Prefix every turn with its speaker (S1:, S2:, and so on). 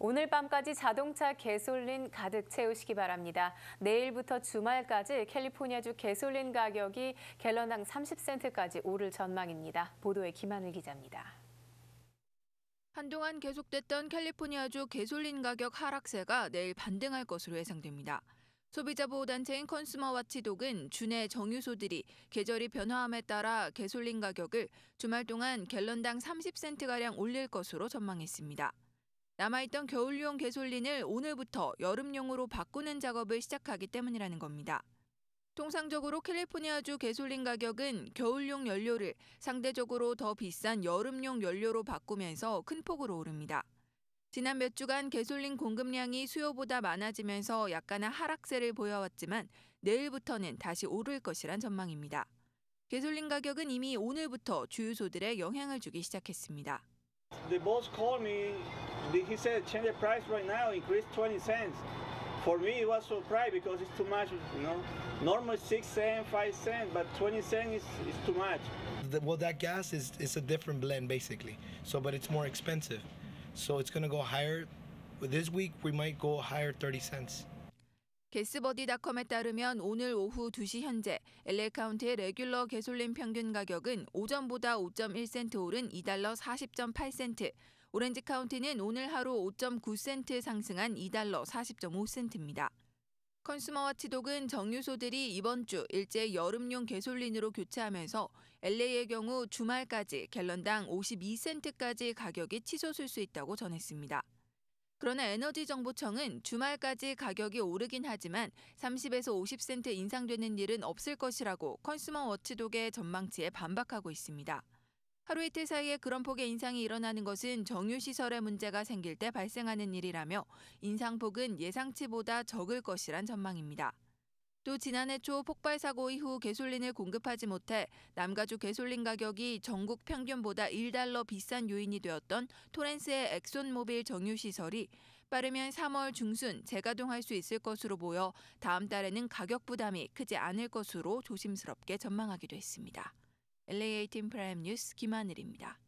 S1: 오늘 밤까지 자동차 개솔린 가득 채우시기 바랍니다. 내일부터 주말까지 캘리포니아주 개솔린 가격이 갤런당 30센트까지 오를 전망입니다. 보도에 김한늘 기자입니다. 한동안 계속됐던 캘리포니아주 개솔린 가격 하락세가 내일 반등할 것으로 예상됩니다. 소비자 보호 단체인 컨스머 와치독은 주내 정유소들이 계절이 변화함에 따라 개솔린 가격을 주말 동안 갤런당 30센트 가량 올릴 것으로 전망했습니다. 남아있던 겨울용 개솔린을 오늘부터 여름용으로 바꾸는 작업을 시작하기 때문이라는 겁니다. 통상적으로 캘리포니아주 개솔린 가격은 겨울용 연료를 상대적으로 더 비싼 여름용 연료로 바꾸면서 큰 폭으로 오릅니다. 지난 몇 주간 개솔린 공급량이 수요보다 많아지면서 약간의 하락세를 보여왔지만 내일부터는 다시 오를 것이란 전망입니다. 개솔린 가격은 이미 오늘부터 주유소들에 영향을 주기 시작했습니다. the boss called me. He said, change the price right now, increase 20 cents. For me, it was high because it's too much, you know. Normal 6 cents, 5 cents, but 20 cents is, is too much. The, well, that gas is, is a different blend, basically. So, but it's more expensive. So it's going to go higher. This week, we might go higher 30 cents. 게스버디닷컴에 따르면 오늘 오후 2시 현재 LA 카운티의 레귤러 개솔린 평균 가격은 오전보다 5.1센트 오른 2달러 40.8센트, 오렌지 카운티는 오늘 하루 5.9센트 상승한 2달러 40.5센트입니다. 컨슈머와치독은 정유소들이 이번 주 일제 여름용 개솔린으로 교체하면서 LA의 경우 주말까지 갤런당 52센트까지 가격이 치솟을 수 있다고 전했습니다. 그러나 에너지정보청은 주말까지 가격이 오르긴 하지만 30에서 50센트 인상되는 일은 없을 것이라고 컨슈머 워치독의 전망치에 반박하고 있습니다. 하루 이틀 사이에 그런 폭의 인상이 일어나는 것은 정유시설의 문제가 생길 때 발생하는 일이라며 인상폭은 예상치보다 적을 것이란 전망입니다. 또 지난해 초 폭발 사고 이후 개솔린을 공급하지 못해 남가주 개솔린 가격이 전국 평균보다 1달러 비싼 요인이 되었던 토렌스의 엑손모빌 정유시설이 빠르면 3월 중순 재가동할 수 있을 것으로 보여 다음 달에는 가격 부담이 크지 않을 것으로 조심스럽게 전망하기도 했습니다. LAA 팀 프라임 뉴스 김하늘입니다.